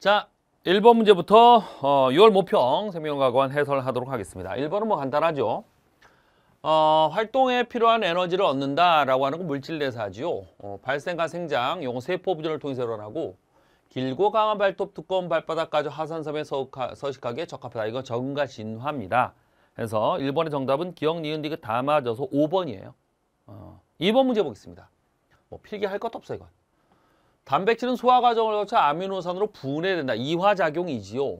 자, 1번 문제부터 어, 6월 모평 생명과학원 해설하도록 을 하겠습니다. 1번은 뭐 간단하죠. 어, 활동에 필요한 에너지를 얻는다라고 하는 건 물질대사지요. 어, 발생과 생장, 용 세포 부전을 통해서 일어나고 길고 강한 발톱, 두꺼운 발바닥까지 화산섬에 서식하, 서식하기에 적합하다. 이건 적응과 진화입니다. 그래서 1번의 정답은 기억, 니은, 디귿 다 맞아서 5번이에요. 어, 2번 문제 보겠습니다. 뭐 필기할 것도 없어 요 이건. 단백질은 소화 과정을 거쳐 아미노산으로 분해된다. 이화작용이지요.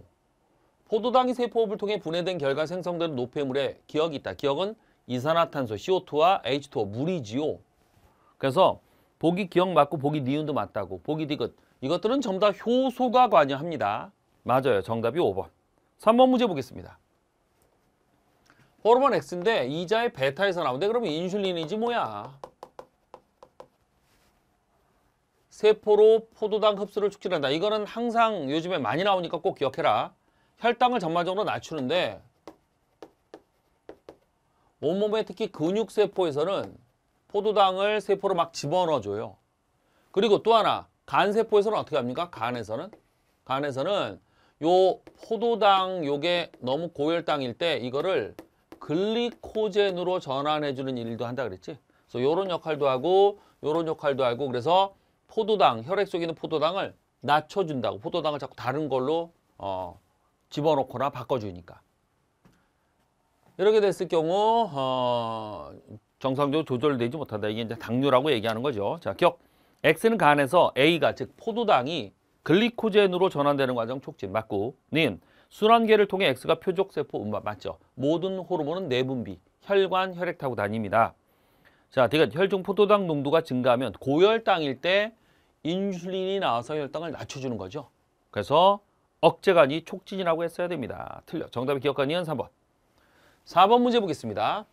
포도당이 세포업을 통해 분해된 결과 생성되는 노폐물에 기억이 있다. 기억은 이산화탄소, CO2와 H2O, 물이지요. 그래서 보기 기억 맞고 보기 니은도 맞다고. 보기 디귿. 이것들은 전부 다 효소가 관여합니다. 맞아요. 정답이 5번. 3번 문제 보겠습니다. 호르몬 X인데 이자의 베타에서 나오는데 그러면 인슐린이지 뭐야. 세포로 포도당 흡수를 촉진한다. 이거는 항상 요즘에 많이 나오니까 꼭 기억해라. 혈당을 전반적으로 낮추는데 온몸에 특히 근육세포에서는 포도당을 세포로 막 집어넣어줘요. 그리고 또 하나 간세포에서는 어떻게 합니까? 간에서는? 간에서는 요 포도당 요게 너무 고혈당일 때 이거를 글리코젠으로 전환해주는 일도 한다 그랬지? 그래서 요런 역할도 하고 요런 역할도 하고 그래서 포도당, 혈액 속에 있는 포도당을 낮춰준다고. 포도당을 자꾸 다른 걸로 어, 집어넣거나 바꿔주니까. 이렇게 됐을 경우 어, 정상적으로 조절되지 못한다. 이게 이제 당뇨라고 얘기하는 거죠. 자, 격억 X는 간에서 A가 즉 포도당이 글리코젠으로 전환되는 과정 촉진 맞고 는 순환계를 통해 X가 표적세포 음반 맞죠. 모든 호르몬은 내분비, 혈관, 혈액 타고 다닙니다. 자, 그러니까 혈중 포도당 농도가 증가하면 고혈당일 때 인슐린이 나와서 혈당을 낮춰주는 거죠. 그래서 억제간이 촉진이라고 했어야 됩니다. 틀려. 정답의기억하이한 3번. 4번 문제 보겠습니다.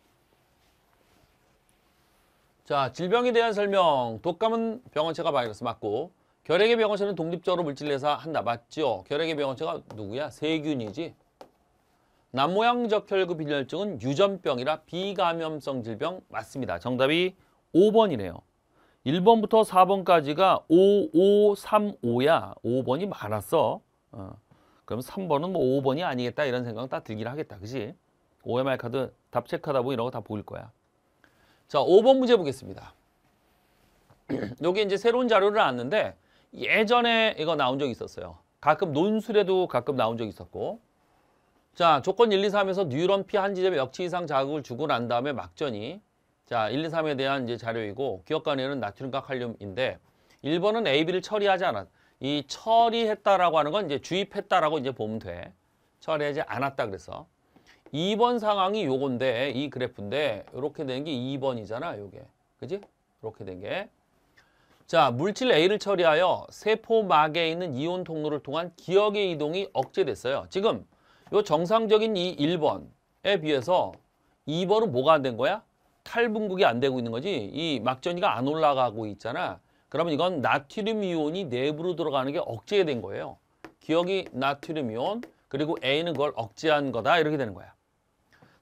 자, 질병에 대한 설명. 독감은 병원체가 바이러스 맞고 결핵의 병원체는 독립적으로 물질 내사한다. 맞죠? 결핵의 병원체가 누구야? 세균이지. 남모양 적혈구 빈혈증은 유전병이라 비감염성 질병 맞습니다. 정답이 5번이네요. 1번부터 4번까지가 5535야. 5번이 많았어. 어. 그럼 3번은 뭐 5번이 아니겠다 이런 생각 은딱 들긴 하겠다. 그지? OMR 카드 답 체크하다 보면 이런 거 다 보일 거야. 자, 5번 문제 보겠습니다. 여기 이제 새로운 자료를 나왔는데 예전에 이거 나온 적이 있었어요. 가끔 논술에도 가끔 나온 적이 있었고 자, 조건 1, 2, 3에서 뉴런 피한 지점에 역치 이상 자극을 주고 난 다음에 막전이 자, 1, 2, 3에 대한 이제 자료이고 기억 간에는 나트륨과 칼륨인데 1번은 AB를 처리하지 않았. 다이 처리했다라고 하는 건 이제 주입했다라고 이제 보면 돼. 처리하지 않았다 그래서 2번 상황이 요건데 이 그래프인데 이렇게 된 게 2번이잖아, 요게. 그지? 이렇게 된 게. 자, 물질 A를 처리하여 세포막에 있는 이온 통로를 통한 기억의 이동이 억제됐어요. 지금 요 정상적인 이 1번에 비해서 2번은 뭐가 안 된 거야? 탈분국이 안 되고 있는 거지 이 막전이가 안 올라가고 있잖아 그러면 이건 나트륨 이온이 내부로 들어가는 게 억제된 거예요 기억이 나트륨 이온 그리고 A는 그걸 억제한 거다 이렇게 되는 거야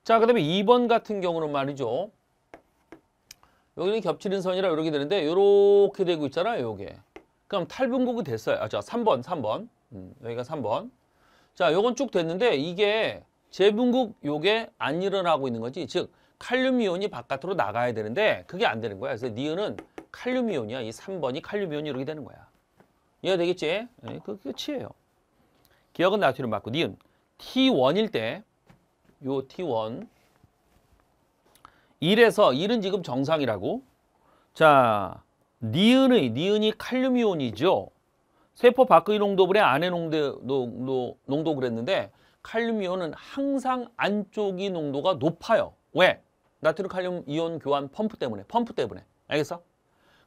자그 다음에 2번 같은 경우는 말이죠 여기는 겹치는 선이라 이렇게 되는데 이렇게 되고 있잖아요 요게 그럼 탈분국이 됐어요 아, 자 3번 3번 음, 여기가 3번 자, 요건 쭉 됐는데 이게 재분급 요게 안 일어나고 있는 거지. 즉 칼륨 이온이 바깥으로 나가야 되는데 그게 안 되는 거야. 그래서 니은은 칼륨 이온이야. 이 3번이 칼륨 이온이 이렇게 되는 거야. 이해가 되겠지? 네, 그 끝이에요. 기억은 나트륨 맞고 니은 T1일 때 요 T1 1에서 1은 지금 정상이라고 자 니은의 니은이 칼륨 이온이죠. 세포 밖의 농도분의 안의 농도, 농도, 농도 그랬는데 칼륨 이온은 항상 안쪽이 농도가 높아요. 왜? 나트륨 칼륨 이온 교환 펌프 때문에. 펌프 때문에. 알겠어?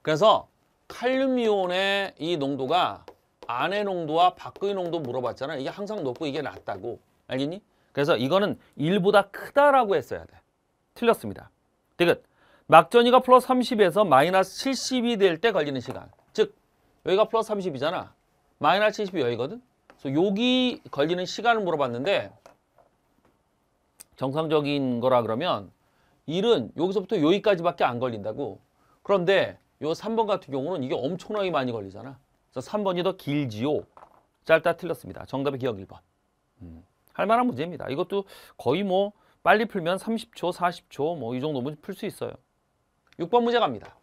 그래서 칼륨 이온의 이 농도가 안의 농도와 밖의 농도 물어봤잖아. 이게 항상 높고 이게 낮다고. 알겠니? 그래서 이거는 1보다 크다라고 했어야 돼. 틀렸습니다. 디귿. 막전이가 플러스 30에서 마이너스 70이 될 때 걸리는 시간. 즉 여기가 플러스 30이잖아. 마이너스 70이 여기거든. 그래서 여기 걸리는 시간을 물어봤는데 정상적인 거라 그러면 일은 여기서부터 여기까지밖에 안 걸린다고. 그런데 요 3번 같은 경우는 이게 엄청나게 많이 걸리잖아. 그래서 3번이 더 길지요. 짧다 틀렸습니다. 정답의 기억 1번. 음, 할 만한 문제입니다. 이것도 거의 뭐 빨리 풀면 30초, 40초 뭐 이 정도면 풀 수 있어요. 6번 문제 갑니다.